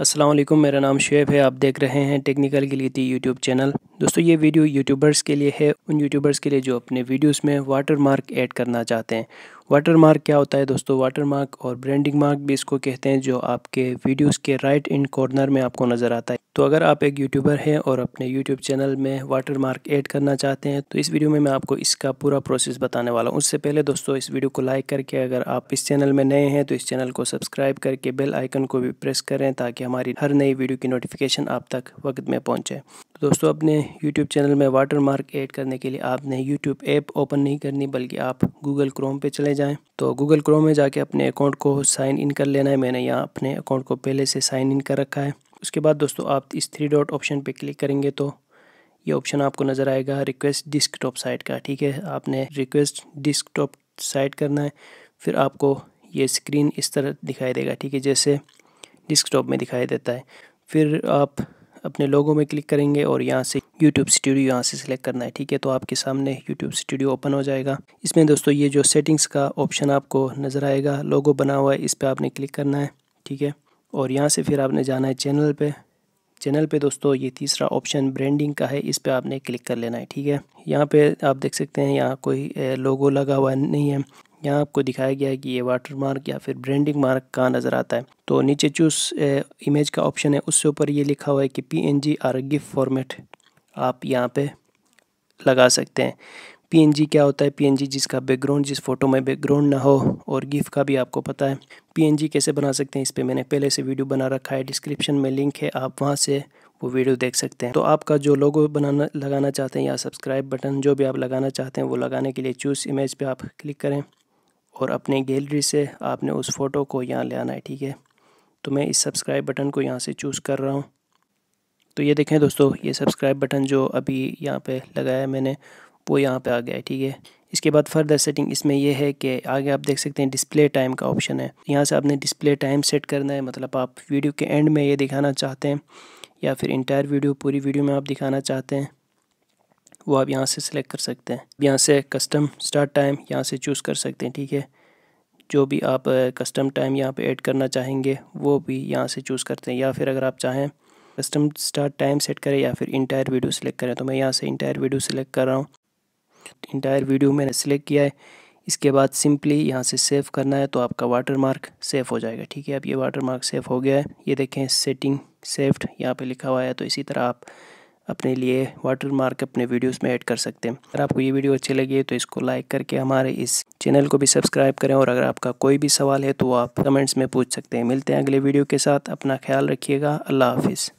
असलम मेरा नाम शुएब है आप देख रहे हैं टेक्निकल के लिए थी यूट्यूब चैनल दोस्तों ये वीडियो यूट्यूबर्स के लिए है उन यूट्यूबर्स के लिए जो अपने वीडियोस में वाटर मार्क ऐड करना चाहते हैं वाटर मार्क क्या होता है दोस्तों वाटर मार्क और ब्रांडिंग मार्क भी इसको कहते हैं जो आपके वीडियोस के राइट इन कॉर्नर में आपको नज़र आता है तो अगर आप एक यूट्यूबर हैं और अपने यूट्यूब चैनल में वाटर मार्क ऐड करना चाहते हैं तो इस वीडियो में मैं आपको इसका पूरा प्रोसेस बताने वाला हूँ उससे पहले दोस्तों इस वीडियो को लाइक करके अगर आप इस चैनल में नए हैं तो इस चैनल को सब्सक्राइब करके बेल आइकन को भी प्रेस करें ताकि हमारी हर नई वीडियो की नोटिफिकेशन आप तक वक्त में पहुँचे दोस्तों अपने YouTube चैनल में वाटर मार्क ऐड करने के लिए आपने YouTube ऐप ओपन नहीं करनी बल्कि आप Google Chrome पे चले जाएं तो Google Chrome में जाके अपने अकाउंट को साइन इन कर लेना है मैंने यहाँ अपने अकाउंट को पहले से साइन इन कर रखा है उसके बाद दोस्तों आप इस थ्री डॉट ऑप्शन पे क्लिक करेंगे तो ये ऑप्शन आपको नज़र आएगा रिक्वेस्ट डिस्क साइट का ठीक है आपने रिक्वेस्ट डिस्क साइट करना है फिर आपको ये स्क्रीन इस तरह दिखाई देगा ठीक है जैसे डिस्क में दिखाई देता है फिर आप अपने लोगों में क्लिक करेंगे और यहाँ से यूट्यूब स्टूडियो यहाँ से सिलेक्ट करना है ठीक है तो आपके सामने यूट्यूब स्टूडियो ओपन हो जाएगा इसमें दोस्तों ये जो सेटिंग्स का ऑप्शन आपको नज़र आएगा लोगो बना हुआ है इस पर आपने क्लिक करना है ठीक है और यहाँ से फिर आपने जाना है चैनल पर चैनल पे दोस्तों ये तीसरा ऑप्शन ब्रांडिंग का है इस पर आपने क्लिक कर लेना है ठीक है यहाँ पे आप देख सकते हैं यहाँ कोई लोगो लगा हुआ नहीं है यहाँ आपको दिखाया गया है कि ये वाटर मार्क या फिर ब्रांडिंग मार्क कहाँ नज़र आता है तो नीचे चूस इमेज का ऑप्शन है उससे ऊपर ये लिखा हुआ है कि P N G or GIF format आप यहाँ पे लगा सकते हैं जी क्या होता है जी जिसका बैकग्राउंड जिस फोटो में बैकग्राउंड ना हो और गिफ का भी आपको पता है जी कैसे बना सकते हैं इस पर मैंने पहले से वीडियो बना रखा है डिस्क्रिप्शन में लिंक है आप वहाँ से वो वीडियो देख सकते हैं तो आपका जो लोगो बनाना लगाना चाहते हैं या सब्सक्राइब बटन जो भी आप लगाना चाहते हैं वो लगाने के लिए चूज़ इमेज पर आप क्लिक करें और अपने गैलरी से आपने उस फ़ोटो को यहाँ ले आना है ठीक है तो मैं इस सब्सक्राइब बटन को यहाँ से चूज़ कर रहा हूँ तो ये देखें दोस्तों ये सब्सक्राइब बटन जो अभी यहाँ पे लगाया है मैंने वो यहाँ पे आ गया है ठीक है इसके बाद फर्दर सेटिंग इसमें यह है कि आगे आप देख सकते हैं डिस्प्ले टाइम का ऑप्शन है यहाँ से आपने डिस्प्ले टाइम सेट करना है मतलब आप वीडियो के एंड में ये दिखाना चाहते हैं या फिर इंटायर वीडियो पूरी वीडियो में आप दिखाना चाहते हैं वो आप यहाँ से सिलेक्ट कर सकते हैं यहाँ से कस्टम स्टार्ट टाइम यहाँ से चूज़ कर सकते हैं ठीक है जो भी आप कस्टम टाइम यहाँ पे ऐड करना चाहेंगे वो भी यहाँ से चूज़ करते हैं या फिर अगर आप चाहें कस्टम स्टार्ट टाइम सेट करें या फिर इंटायर वीडियो सिलेक्ट करें तो मैं यहाँ से इंटायर वीडियो सिलेक्ट कर रहा हूँ तो इंटायर वीडियो मैंने सिलेक्ट किया है इसके बाद सिंपली यहाँ से सेव करना है तो आपका वाटर मार्क सेव हो जाएगा ठीक है अब ये वाटर मार्क सेव हो गया है ये देखें सेटिंग सेफ्ट यहाँ पे लिखा हुआ है तो इसी तरह आप अपने लिए वाटर मार्क अपने वीडियोस में ऐड कर सकते हैं अगर आपको ये वीडियो अच्छी लगी है तो इसको लाइक करके हमारे इस चैनल को भी सब्सक्राइब करें और अगर आपका कोई भी सवाल है तो आप कमेंट्स में पूछ सकते हैं मिलते हैं अगले वीडियो के साथ अपना ख्याल रखिएगा अल्लाह हाफिज़